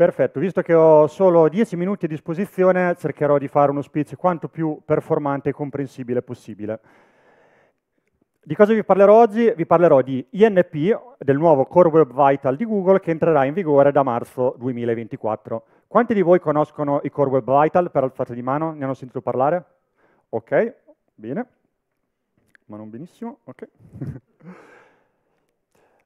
Perfetto, visto che ho solo 10 minuti a disposizione, cercherò di fare uno speech quanto più performante e comprensibile possibile. Di cosa vi parlerò oggi? Vi parlerò di INP, del nuovo Core Web Vital di Google, che entrerà in vigore da marzo 2024. Quanti di voi conoscono i Core Web Vital per alzata di mano? Ne hanno sentito parlare? Ok, bene. Ma non benissimo, ok.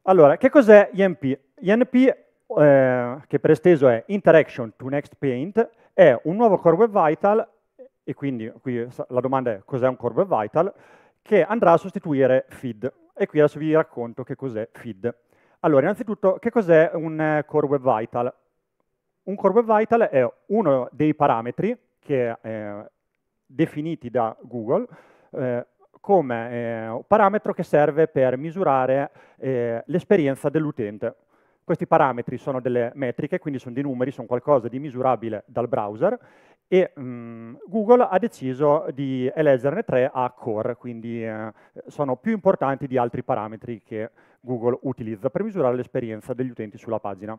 allora, che cos'è INP? INP eh, che per esteso è Interaction to Next Paint, è un nuovo Core Web Vital, e quindi qui la domanda è cos'è un Core Web Vital, che andrà a sostituire Feed. E qui adesso vi racconto che cos'è Feed. Allora, innanzitutto, che cos'è un eh, Core Web Vital? Un Core Web Vital è uno dei parametri che, eh, definiti da Google eh, come eh, parametro che serve per misurare eh, l'esperienza dell'utente. Questi parametri sono delle metriche, quindi sono dei numeri, sono qualcosa di misurabile dal browser e mh, mm, Google ha deciso di eleggerne tre a core, quindi eh, sono più importanti di altri parametri che Google utilizza per misurare l'esperienza degli utenti sulla pagina.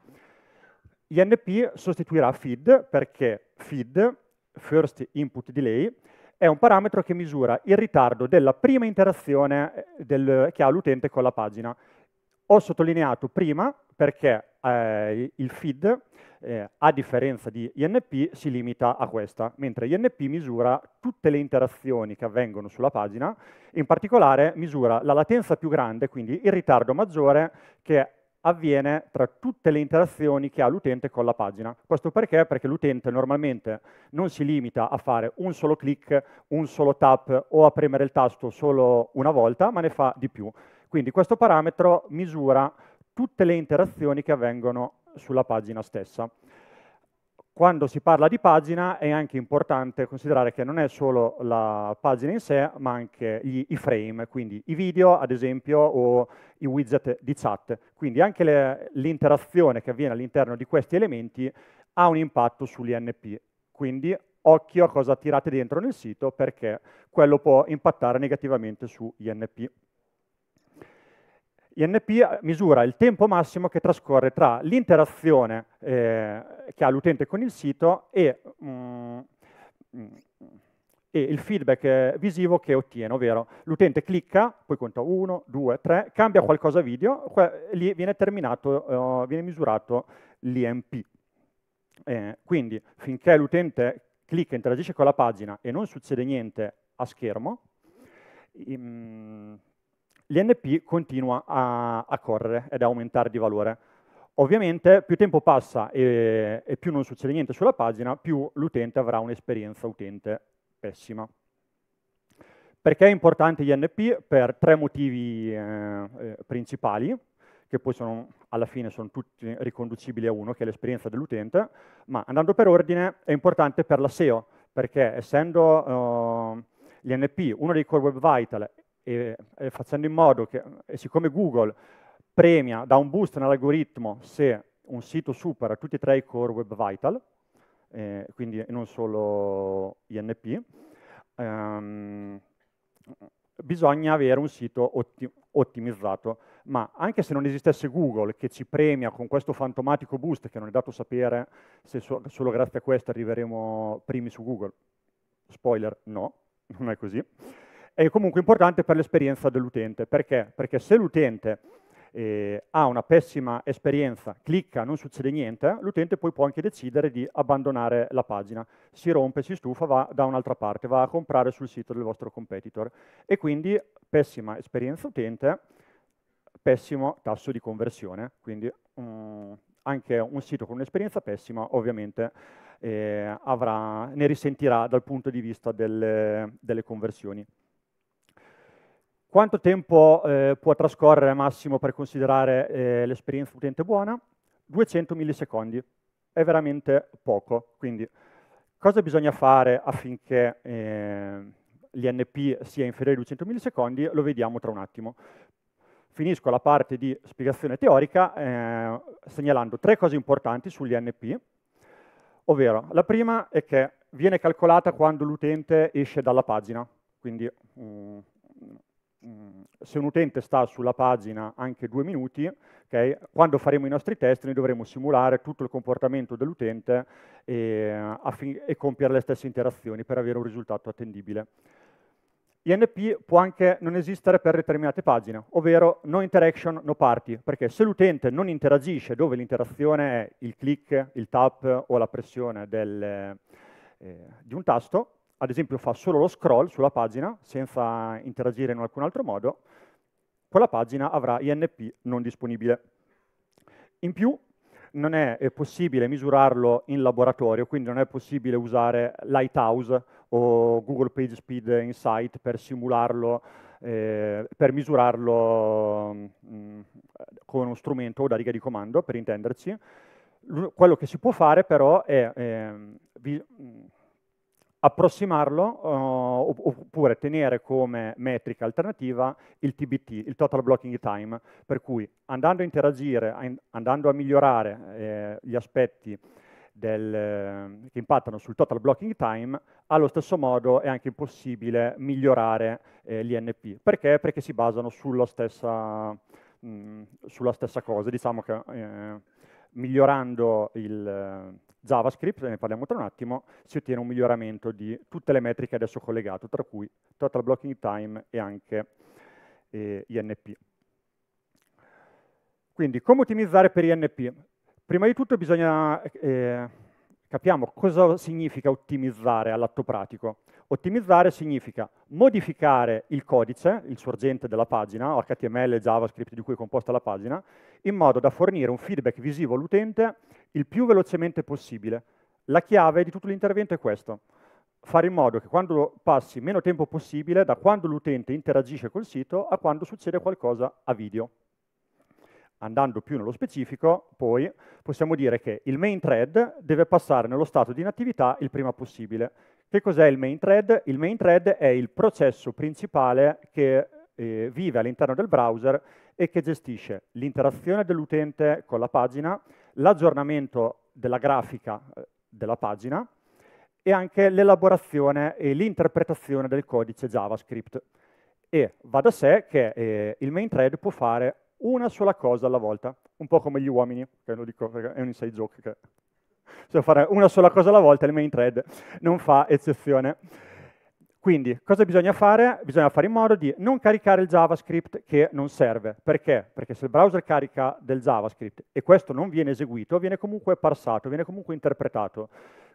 INP sostituirà feed perché feed, first input delay, è un parametro che misura il ritardo della prima interazione eh, del, che ha l'utente con la pagina. Ho sottolineato prima perché eh, il feed, eh, a differenza di INP, si limita a questa, mentre INP misura tutte le interazioni che avvengono sulla pagina, in particolare misura la latenza più grande, quindi il ritardo maggiore che avviene tra tutte le interazioni che ha l'utente con la pagina. Questo perché? Perché l'utente normalmente non si limita a fare un solo clic, un solo tap o a premere il tasto solo una volta, ma ne fa di più. Quindi questo parametro misura tutte le interazioni che avvengono sulla pagina stessa. Quando si parla di pagina è anche importante considerare che non è solo la pagina in sé, ma anche gli, i frame, quindi i video ad esempio o i widget di chat. Quindi anche l'interazione che avviene all'interno di questi elementi ha un impatto sugli sull'INP. Quindi occhio a cosa tirate dentro nel sito perché quello può impattare negativamente sugli INP. INP eh, misura il tempo massimo che trascorre tra l'interazione eh, che ha l'utente con il sito e, mm, mm e, il feedback eh, visivo che ottiene, ovvero l'utente clicca, poi conta 1, 2, 3, cambia qualcosa video, lì viene, eh, viene misurato l'INP. Eh, quindi finché l'utente clicca, e interagisce con la pagina e non succede niente a schermo, ehm, l'INP continua a, a, correre ed a aumentare di valore. Ovviamente più tempo passa e, e più non succede niente sulla pagina, più l'utente avrà un'esperienza utente pessima. Perché è importante l'INP? Per tre motivi eh, eh, principali, che poi sono, alla fine sono tutti riconducibili a uno, che è l'esperienza dell'utente, ma andando per ordine è importante per la SEO, perché essendo eh, l'INP uno dei core web vital e, e facendo in modo che, e siccome Google premia, dà un boost nell'algoritmo se un sito supera tutti e tre i core web vital, eh, quindi non solo INP, ehm, bisogna avere un sito otti ottimizzato, ma anche se non esistesse Google che ci premia con questo fantomatico boost, che non è dato sapere se so solo grazie a questo arriveremo primi su Google, spoiler, no, non è così, è comunque importante per l'esperienza dell'utente. Perché? Perché se l'utente eh, ha una pessima esperienza, clicca, non succede niente, l'utente poi può anche decidere di abbandonare la pagina, si rompe, si stufa, va da un'altra parte, va a comprare sul sito del vostro competitor. E quindi pessima esperienza utente, pessimo tasso di conversione, quindi mh, mm, anche un sito con un'esperienza pessima ovviamente eh, avrà, ne risentirà dal punto di vista delle, delle conversioni. Quanto tempo eh, può trascorrere massimo per considerare eh, l'esperienza utente buona? 200 millisecondi, è veramente poco. Quindi cosa bisogna fare affinché eh, l'INP sia inferiore a 200 millisecondi? Lo vediamo tra un attimo. Finisco la parte di spiegazione teorica eh, segnalando tre cose importanti sull'INP, ovvero la prima è che viene calcolata quando l'utente esce dalla pagina, quindi... Um, se un utente sta sulla pagina anche due minuti, okay, quando faremo i nostri test noi dovremo simulare tutto il comportamento dell'utente e, e compiere le stesse interazioni per avere un risultato attendibile. INP può anche non esistere per determinate pagine, ovvero no interaction, no party, perché se l'utente non interagisce dove l'interazione è il click, il tap o la pressione del, eh, di un tasto, ad esempio fa solo lo scroll sulla pagina senza interagire in alcun altro modo, quella pagina avrà INP non disponibile. In più non è eh, possibile misurarlo in laboratorio, quindi non è possibile usare Lighthouse o Google Page Speed Insight per simularlo, eh, per misurarlo mh, mm, con uno strumento o da riga di comando, per intenderci. Quello che si può fare però è eh, vi, mh, mm, approssimarlo uh, oppure tenere come metrica alternativa il TBT, il Total Blocking Time, per cui andando a interagire, andando a migliorare eh, gli aspetti del, che impattano sul total blocking time, allo stesso modo è anche impossibile migliorare eh, l'INP. Perché? Perché si basano sulla stessa, mh, mm, sulla stessa cosa. Diciamo che eh, migliorando il eh, JavaScript, ne parliamo tra un attimo, si ottiene un miglioramento di tutte le metriche adesso collegate, tra cui total blocking time e anche eh, INP. Quindi, come ottimizzare per INP? Prima di tutto bisogna eh, capiamo cosa significa ottimizzare all'atto pratico. Ottimizzare significa modificare il codice, il sorgente della pagina, HTML, JavaScript di cui è composta la pagina, in modo da fornire un feedback visivo all'utente il più velocemente possibile. La chiave di tutto l'intervento è questo, fare in modo che quando passi meno tempo possibile da quando l'utente interagisce col sito a quando succede qualcosa a video. Andando più nello specifico, poi possiamo dire che il main thread deve passare nello stato di inattività il prima possibile. Che cos'è il main thread? Il main thread è il processo principale che eh, vive all'interno del browser e che gestisce l'interazione dell'utente con la pagina, l'aggiornamento della grafica eh, della pagina e anche l'elaborazione e l'interpretazione del codice JavaScript. E va da sé che eh, il main thread può fare una sola cosa alla volta, un po' come gli uomini, che lo dico perché è un inside joke, che se fare una sola cosa alla volta il main thread non fa eccezione. Quindi, cosa bisogna fare? Bisogna fare in modo di non caricare il JavaScript che non serve. Perché? Perché se il browser carica del JavaScript e questo non viene eseguito, viene comunque parsato, viene comunque interpretato.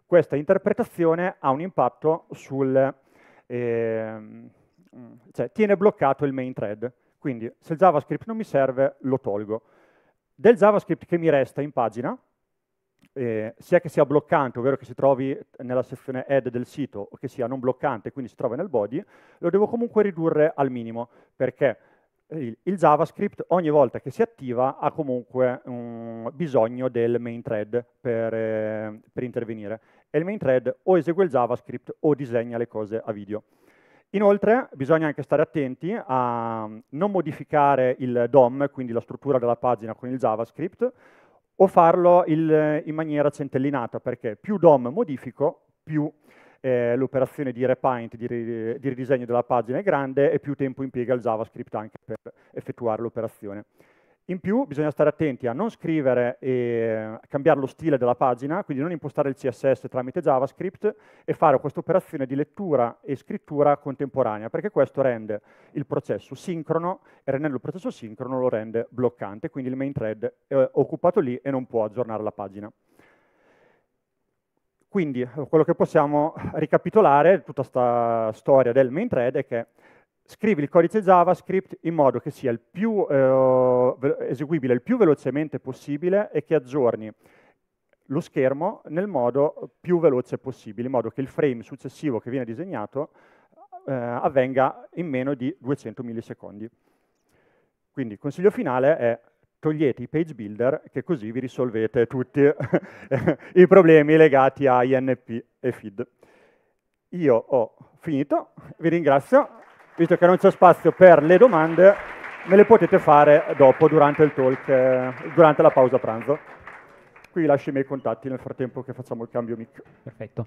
Questa interpretazione ha un impatto sul... Eh, cioè, tiene bloccato il main thread. Quindi se il JavaScript non mi serve, lo tolgo. Del JavaScript che mi resta in pagina, eh, sia che sia bloccante, ovvero che si trovi nella sezione head del sito, o che sia non bloccante, quindi si trova nel body, lo devo comunque ridurre al minimo, perché il, il JavaScript ogni volta che si attiva ha comunque um, bisogno del main thread per, eh, per intervenire. E il main thread o esegue il JavaScript o disegna le cose a video. Inoltre bisogna anche stare attenti a mm, non modificare il DOM, quindi la struttura della pagina con il JavaScript, o farlo il, in maniera centellinata, perché più DOM modifico, più eh, l'operazione di repaint, di, di ridisegno della pagina è grande e più tempo impiega il JavaScript anche per effettuare l'operazione. In più bisogna stare attenti a non scrivere e eh, cambiare lo stile della pagina, quindi non impostare il CSS tramite JavaScript e fare questa operazione di lettura e scrittura contemporanea, perché questo rende il processo sincrono e rendendo il processo sincrono lo rende bloccante, quindi il main thread è occupato lì e non può aggiornare la pagina. Quindi eh, quello che possiamo ricapitolare, tutta questa storia del main thread, è che scrivi il codice JavaScript in modo che sia il più, eh, eseguibile il più velocemente possibile e che aggiorni lo schermo nel modo più veloce possibile, in modo che il frame successivo che viene disegnato eh, avvenga in meno di 200 millisecondi. Quindi il consiglio finale è togliete i page builder che così vi risolvete tutti i problemi legati a INP e FID. Io ho finito, vi ringrazio visto che non c'è spazio per le domande, me le potete fare dopo, durante il talk, eh, durante la pausa pranzo. Qui lascio i miei contatti nel frattempo che facciamo il cambio mic. Perfetto.